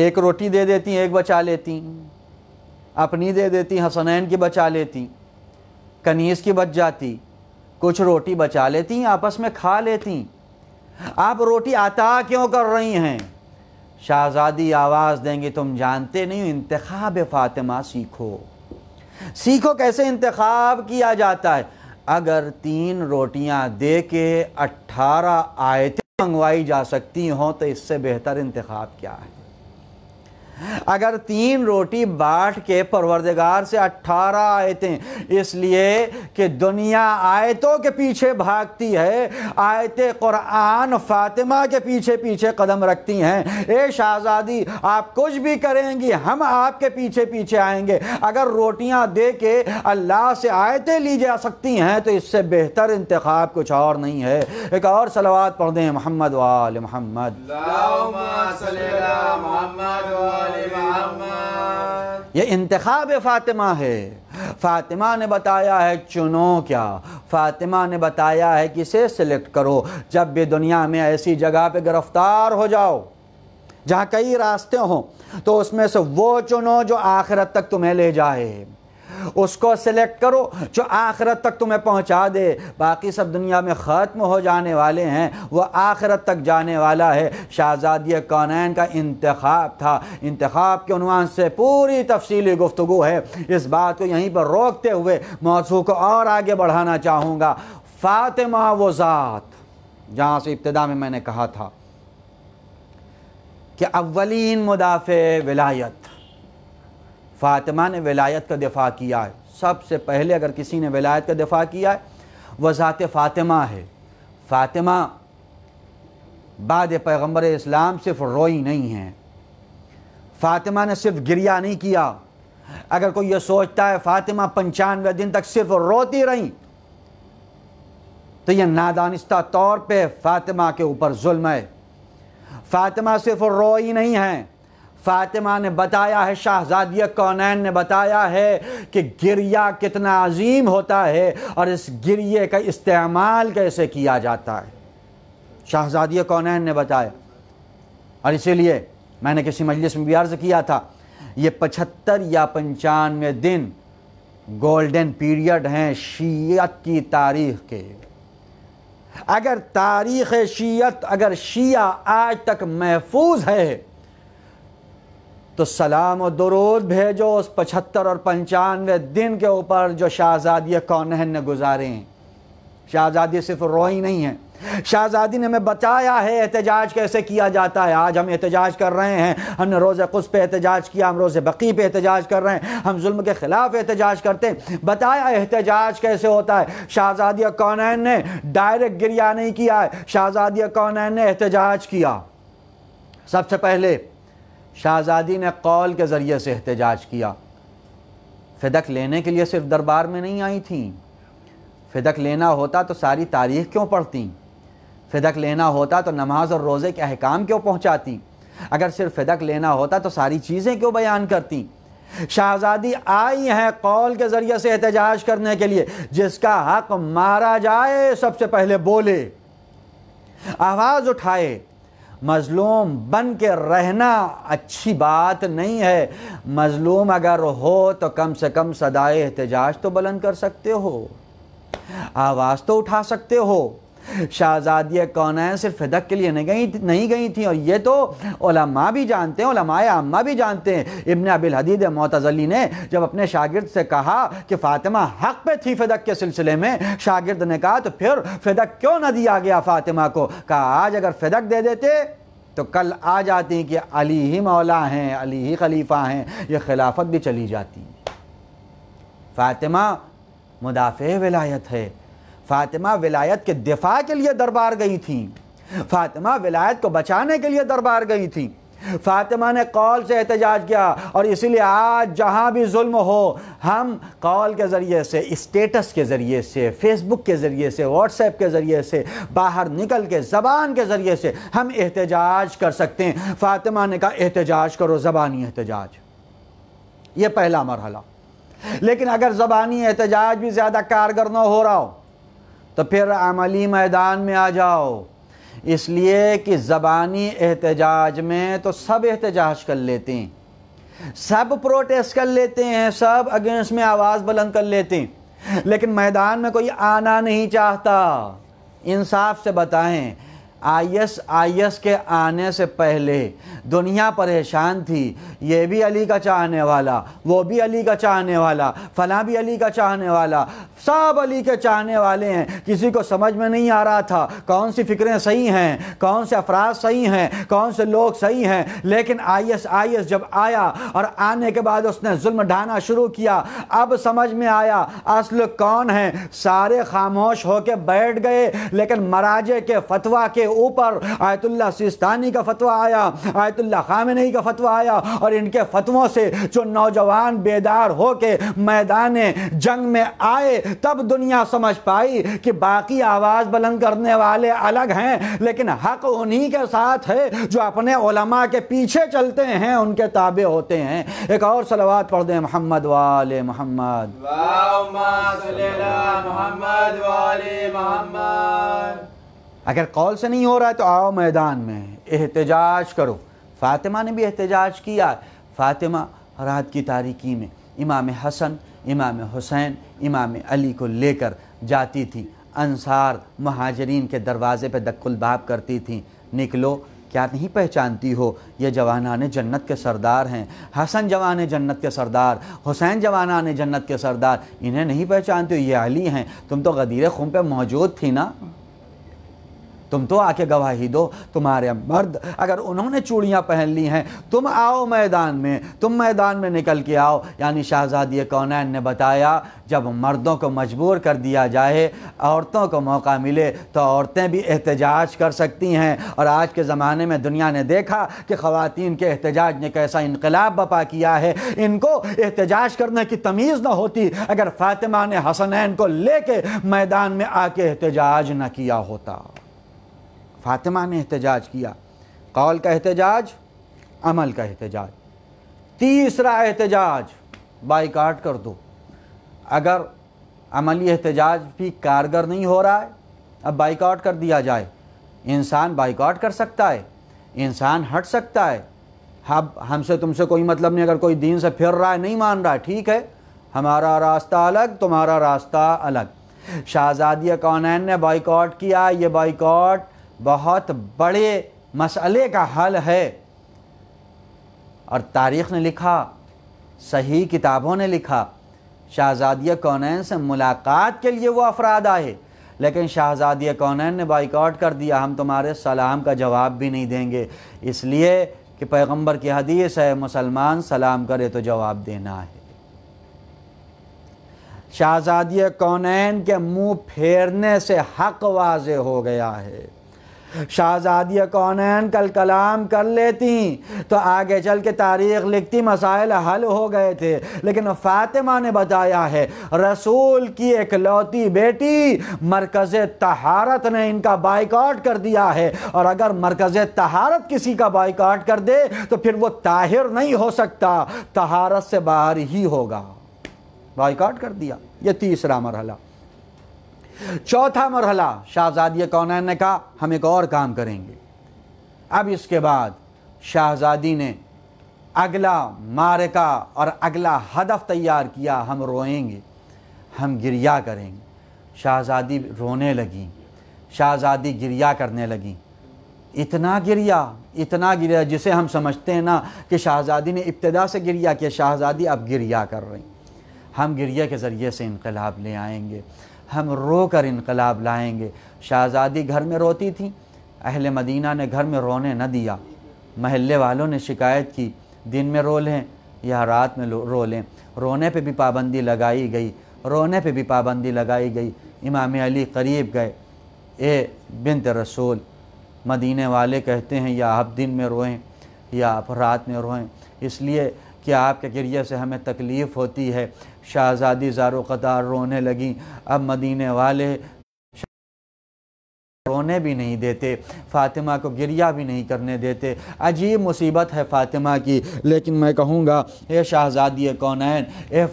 एक रोटी दे देती एक बचा लेती अपनी दे देती हसनैन की बचा लेती कनीस की बच जाती कुछ रोटी बचा लेती आपस में खा लेती आप रोटी आता क्यों कर रही हैं शाहजादी आवाज़ देंगी तुम जानते नहीं इंतखाब फ़ातिमा सीखो सीखो कैसे इंतखाब किया जाता है अगर तीन रोटियां दे के अट्ठारह आयतें मंगवाई जा सकती हों तो इससे बेहतर इंतखब क्या है अगर तीन रोटी बांट के परवरदगार से अट्ठारह आयतें इसलिए कि दुनिया आयतों के पीछे भागती है आयतें क़ुरान फातिमा के पीछे पीछे कदम रखती हैं ए शहजादी आप कुछ भी करेंगी हम आपके पीछे पीछे आएंगे अगर रोटियां दे के अल्लाह से आयतें ली जा सकती हैं तो इससे बेहतर इंतखब कुछ और नहीं है एक और सलावाद पढ़ दें मोहम्मद वाल मोहम्मद ये इंतखाब फ़ातिमा है फ़ातिमा ने बताया है चुनो क्या फ़ातिमा ने बताया है कि इसे सिलेक्ट करो जब भी दुनिया में ऐसी जगह पे गिरफ़्तार हो जाओ जहाँ कई रास्ते हों तो उसमें से वो चुनो जो आखिरत तक तुम्हें ले जाए उसको सिलेक्ट करो जो आखिरत तक तुम्हें पहुंचा दे बाकी सब दुनिया में ख़त्म हो जाने वाले हैं वह आखिरत तक जाने वाला है शाहजादी कौनैन का इंतखब था इंतखब के अनुमान से पूरी तफसली गुफ्तु है इस बात को यहीं पर रोकते हुए मौसू को और आगे बढ़ाना चाहूँगा फ़ातिमा वजात ज़ात जहाँ से इब्तदा में मैंने कहा था कि अवलिन मुदाफ़ विलायत फ़ातिमा ने विलायत का दिफा किया है सबसे पहले अगर किसी ने विलायत का दिफा किया है वह ज़ात फ़ातिमा है फ़ातिमा बाद पैगम्बर इस्लाम सिर्फ रोई नहीं है फ़ातिमा ने सिर्फ गिरिया नहीं किया अगर कोई ये सोचता है फ़ातिमा पंचानवे दिन तक सिर्फ रोती रहीं तो यह नादानिस्ता तौर पे फ़ातिमा के ऊपर जुल्म है फ़ातिमा सिर्फ रोई नहीं है फातिमा ने बताया है शाहजादिया कौनैन ने बताया है कि गिरिया कितना अजीम होता है और इस गिरिए का इस्तेमाल कैसे किया जाता है शाहजादिया कौनैन ने बताया और इसीलिए मैंने किसी मजलिस में भी अर्ज़ किया था ये पचहत्तर या पंचानवे दिन गोल्डन पीरियड हैं शीयत की तारीख के अगर तारीख़ शीयत अगर शिया आज तक महफूज है तो सलाम और दरूद भेजो उस पचहत्तर और पंचानवे दिन के ऊपर जो शाहजादी कौनहन ने गुजारे हैं शाहजादी सिर्फ रोई नहीं है शाहजादी ने हमें बताया है एहतजाज कैसे किया जाता है आज हम एहतजाज कर रहे हैं हमने रोज़ कुछ पे एहतजाज किया हम रोज़ बकी पे एहतजाज कर रहे हैं हम जुल्म के ख़िलाफ़ एहतजाज करते हैं बताया एहतजाज कैसे होता है शाहजादी कौनैन ने डायरेक्ट गिरिया नहीं किया है शाहजादी कौनैन ने एहतजाज किया सबसे पहले शाहजादी ने कौल के ज़रिए से एहतजाज किया फ़िदक लेने के लिए सिर्फ दरबार में नहीं आई थी फ़िदक लेना होता तो सारी तारीख क्यों पढ़ती फ़िदक लेना होता तो नमाज और रोज़े के अहकाम क्यों पहुँचाती अगर सिर्फ फ़िदक लेना होता तो सारी चीज़ें क्यों बयान करती शाहजादी आई हैं कौल के ज़रिए से एहतजाज करने के लिए जिसका हक मारा जाए सबसे पहले बोले आवाज़ उठाए मज़लूम बन के रहना अच्छी बात नहीं है मज़लूम अगर हो तो कम से कम सदाए एहतजाज तो बुलंद कर सकते हो आवाज़ तो उठा सकते हो शाहजादियाँ कौन है सिर्फ हिदक के लिए नहीं गई नहीं गई थी और ये तो ओलमा भी जानते हैं ओलमाए अम्मा भी जानते हैं इबन अबिल हदीद मोतजली ने जब अपने शागिर्द से कहा कि फ़ातिमा हक पे थी फ़िदक के सिलसिले में शागिर्द ने कहा तो फिर फ़िदक क्यों ना दिया गया फ़ातिमा को कहा आज अगर फ़िदक दे देते तो कल आ जाती कि अली ही मौला हैं अली ही खलीफा हैं ये खिलाफत भी चली जाती फ़ातिमा मुदाफ़ विलायत है फातिमा विलायत के दिफा के लिए दरबार गई थी फातिमा विलायत को बचाने के लिए दरबार गई थी फातिमा ने कौल से एहतजाज किया और इसीलिए आज जहाँ भी जुल्म हो हम कॉल के ज़रिए से स्टेटस के ज़रिए से फेसबुक के ज़रिए से व्हाट्सएप के ज़रिए से बाहर निकल के ज़बान के ज़रिए से हम एहतजाज कर सकते हैं फातिमा ने कहा एहतजाज करो ज़बानी एहतजाज ये पहला मरहला लेकिन अगर ज़बानी एहतजाज भी ज़्यादा कारगर ना हो रहा हो तो फिर अमली मैदान में आ जाओ इसलिए कि ज़बानी एहतजाज में तो सब एहतजाज कर लेते हैं सब प्रोटेस्ट कर लेते हैं सब अगेंस्ट में आवाज़ बुलंद कर लेते हैं लेकिन मैदान में कोई आना नहीं चाहता इंसाफ से बताएं आईएसआईएस के आने से पहले दुनिया परेशान थी ये भी अली का चाहने वाला वो भी अली का चाहने वाला फला भी अली का चाहने वाला सब अली के चाहने वाले हैं किसी को समझ में नहीं आ रहा था कौन सी फ़िक्रें सही हैं कौन से अफराज सही हैं कौन से लोग सही हैं लेकिन आईएसआईएस जब आया और आने के बाद उसने जुल्म ढाना शुरू किया अब समझ में आया असल कौन है सारे खामोश होकर बैठ गए लेकिन मराजे के फतवा के ऊपर आयतुल्ला सिस्तानी का फतवा आया आयतुल्ला खामनई का फतवा आया और इनके फतवों से जो नौजवान बेदार होके मैदान जंग में आए तब दुनिया समझ पाई कि बाकी आवाज़ बुलंद करने वाले अलग हैं लेकिन हक उन्हीं के साथ है जो अपने ओलमा के पीछे चलते हैं उनके ताबे होते हैं एक और सलवात पढ़ दें मोहम्मद वाले मोहम्मद मोहम्मद वाले मोहम्मद अगर कौल से नहीं हो रहा है तो आओ मैदान में एहतजाज करो फ़ातिमा ने भी एहतजाज किया फ़ातिमा रात की तारीकी में इमाम हसन इमाम हुसैन इमाम अली को लेकर जाती थी अनसार महाजरीन के दरवाज़े पर दक्लबाब करती थी निकलो क्या नहीं पहचानती हो ये ने जन्नत के सरदार हैं हसन जवान जन्नत के सरदार हुसैन ने जन्नत के सरदार इन्हें नहीं पहचानती हो ये अली हैं तुम तो गदीर खुम पे मौजूद थी ना तुम तो आके गवाही दो तुम्हारे मर्द अगर उन्होंने चूड़ियाँ पहन ली हैं तुम आओ मैदान में तुम मैदान में निकल के आओ यानी शहजादी कौनैन ने बताया जब मर्दों को मजबूर कर दिया जाए औरतों को मौका मिले तो औरतें भी एहतजाज कर सकती हैं और आज के ज़माने में दुनिया ने देखा कि ख़वातीन के एहतजाज ने कैसा इनकलाब बपा किया है इनको एहतजाज करने की तमीज़ ना होती अगर फ़ातिमा ने हसनैन को ले मैदान में आके एहतजाज न किया होता फ़ातिमा ने एहतजाज किया कौल का एहतजाज अमल का एहतजाज तीसरा एहतजाज बाइकाट कर दो अगर अमली एहतजाज भी कारगर नहीं हो रहा है अब बाइकाट कर दिया जाए इंसान बाइकाट कर सकता है इंसान हट सकता है हम हमसे तुमसे कोई मतलब नहीं अगर कोई दीन से फिर रहा है नहीं मान रहा है ठीक है हमारा रास्ता अलग तुम्हारा रास्ता अलग शाहजादिया कौनैन ने बॉयकॉट किया ये बॉयकॉट बहुत बड़े मसले का हल है और तारीख़ ने लिखा सही किताबों ने लिखा शहजादिया कौनैन से मुलाकात के लिए वो अफराद आए लेकिन शहजादिया कौनैन ने बाइकआउट कर दिया हम तुम्हारे सलाम का जवाब भी नहीं देंगे इसलिए कि पैगंबर की हदीस है मुसलमान सलाम करे तो जवाब देना है शहजादिया कौनैन के मुंह फेरने से हक वाज हो गया है कौन कौनैन कल कलाम कर लेती तो आगे चल के तारीख लिखती मसाइल हल हो गए थे लेकिन फातिमा ने बताया है रसूल की लौती बेटी मरकज़ तहारत ने इनका बाइकआउट कर दिया है और अगर मरकज़ तहारत किसी का बाइकआउट कर दे तो फिर वो ताहिर नहीं हो सकता तहारत से बाहर ही होगा बाइकआउट कर दिया ये तीसरा मरहला चौथा मरहला शाहजादी कौन ने कहा हम एक और काम करेंगे अब इसके बाद शाहजादी ने अगला मारका और अगला हदफ तैयार किया हम रोएंगे हम गिरिया करेंगे शाहजादी रोने लगी शाहजादी गिरिया करने लगी इतना गिरिया इतना गिरिया जिसे हम समझते हैं ना कि शाहजादी ने इब्तदा से गिरिया किया शाहजादी अब गिरिया कर रही हम गिरिया के ज़रिए से इनकलाब ले आएंगे हम रो कर इनकलाब लाएंगे शहज़ादी घर में रोती थी अहल मदीना ने घर में रोने न दिया महल्ले वालों ने शिकायत की दिन में रो लें या रात में रो लें रोने पे भी पाबंदी लगाई गई रोने पे भी पाबंदी लगाई गई इमाम अली करीब गए ए बिनत रसूल मदीने वाले कहते हैं या आप दिन में रोएं या आप रात में रोएं इसलिए कि आपके गिरिया से हमें तकलीफ़ होती है शहज़ादी ज़ारो कतार रोने लगी अब मदीने वाले रोने भी नहीं देते फ़ातिमा को गिरिया भी नहीं करने देते अजीब मुसीबत है फ़ातिमा की लेकिन मैं कहूँगा ए शहज़ादी कौन ए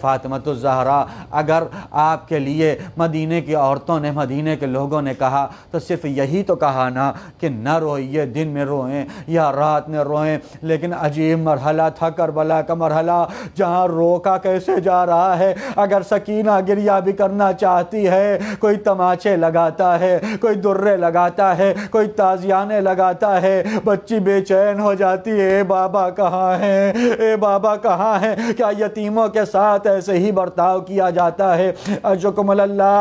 तो ज़हरा अगर आपके लिए मदीने की औरतों ने मदीने के लोगों ने कहा तो सिर्फ यही तो कहा ना कि न रोइए दिन में रोएं या रात में रोएं लेकिन अजीब मरहला था करबला का मरहला जहाँ रोका कैसे जा रहा है अगर सकीना गिरिया भी करना चाहती है कोई तमाचे लगाता है कोई दुर्रे लगा लगाता है कोई ताजियाने लगाता है बच्ची बेचैन हो जाती है बाबा कहाँ है ए बाबा कहाँ है क्या यतीमों के साथ ऐसे ही बर्ताव किया जाता है अजुकमल्ला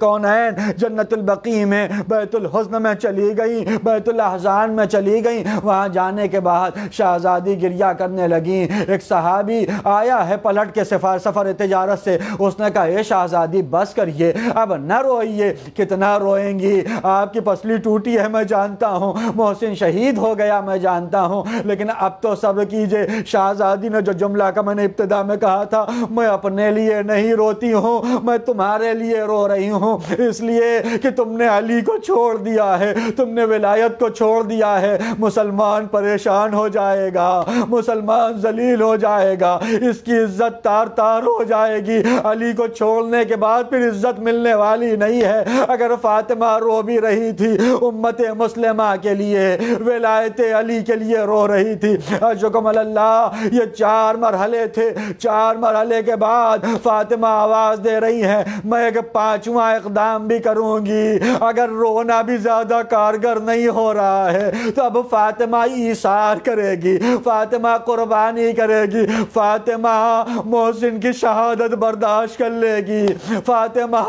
कौन है जन्नतुलबकी में बैतुलहसन में चली गई बैतुलहजान में चली गई वहाँ जाने के बाद शाहजादी गिरिया करने लगी एक सहाबी आया है पलट के सफर सफ़र तजारत से उसने कहा ए शाहजादी बस करिए अब न रोइए कितना रोएंगी आपकी पसली टूटी है मैं जानता हूँ मोहसिन शहीद हो गया मैं जानता हूँ लेकिन अब तो सब्र कीजिए शाहजादी ने जो जुमला का मैंने इब्तदा में कहा था मैं अपने लिए नहीं रोती हूँ मैं तुम्हारे लिए रो रही हूँ इसलिए कि तुमने अली को छोड़ दिया है तुमने विलायत को छोड़ दिया है मुसलमान परेशान हो जाएगा मुसलमान जलील हो जाएगा इसकी इज्जत तार तार हो जाएगी अली को छोड़ने के बाद फिर इज्जत मिलने वाली नहीं है अगर फातिमा रो भी रही थी उम्मत मुस्लिमा के लिए वलायत अली के लिए रो रही थी अजुकम अल्लाह ये चार मरहले थे चार मरहले के बाद फातिमा आवाज़ दे रही हैं मैं एक पाँचवा इकदाम भी करूँगी अगर रोना भी ज़्यादा कारगर नहीं हो रहा है तो अब फातिमा ईशार करेगी फातिमा कुर्बानी करेगी फातिमा मोहसिन की शहादत बर्दाश्त कर लेगी फातिमा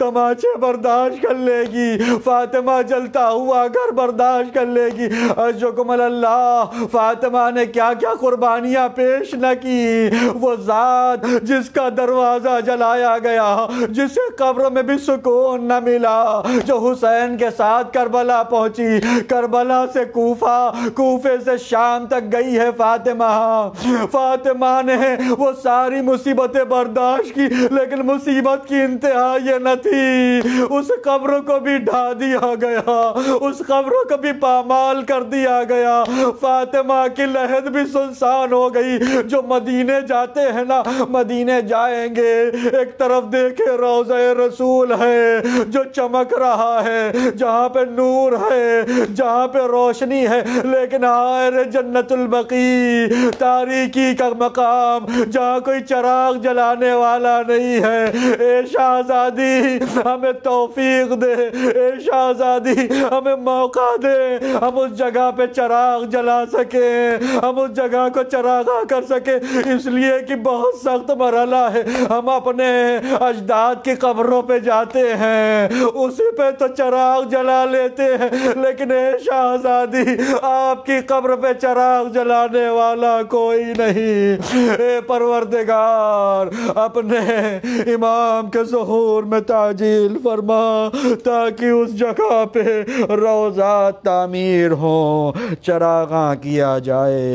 तमाचे बर्दाश्त कर लेगी फातिमा जलता हुआ घर बर्दाश्त कर लेगी अशुकमल अल्लाह फातिमा ने क्या क्या कुर्बानियाँ पेश न की वो ज़ात जिसका दरवाज़ा जलाया गया जिसे कब्र में भी सुकून न मिला जो हुसैन के साथ करबला पहुँची करबला से कोफा कोफे से शाम तक गई है फातिमा फातिमा ने वो सारी मुसीबतें बर्दाश्त की लेकिन मुसीबत की इंतहा यह न थी उस कब्र को भी ढा दिया गया उस खबरों को भी पामाल कर दिया गया फातिमा की लहद भी सुनसान हो गई जो मदीने जाते हैं ना मदीने जाएंगे एक तरफ देखे रोज़ रसूल है जो चमक रहा है जहाँ पे नूर है जहाँ पे रोशनी है लेकिन आयर जन्नतुलबकी तारीकी का मकाम जहाँ कोई चराग जलाने वाला नहीं है ऐशा शाहजादी हमें तोफीक दे ए शाहजादी हमें मौका दे हम उस जगह पे चराग जला सके हम उस जगह को चरागा कर सके इसलिए कि बहुत सख्त मरला है हम अपने अजदाद की कब्रों पे जाते हैं उसी पे तो चराग जला लेते हैं लेकिन ए शाहजादी आपकी कब्र पे चराग जलाने वाला कोई नहीं ए परवरदिगार अपने इमाम के जहूर में ताजील फरमा ताकि उस उस जगह पे रोज़ा तामीर हो चरागा किया जाए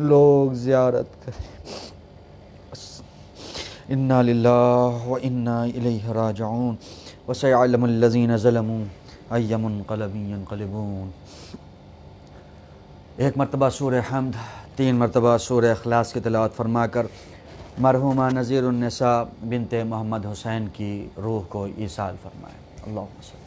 लोग ज़्यारत करें इन्ना लिल्लाह व इन्ना इलैहि राजिऊन व राजाउन वसैलमल्लिन ज़लमू अय्यमुन कलबीन कलबून एक मरतबा सूर हमद तीन मरतबा सूर अखलास की तलावत फरमा कर मरहुमा नज़ीरनसा बिनत मोहम्मद हुसैन की रूह को ईसाल फरमाए अल्लाह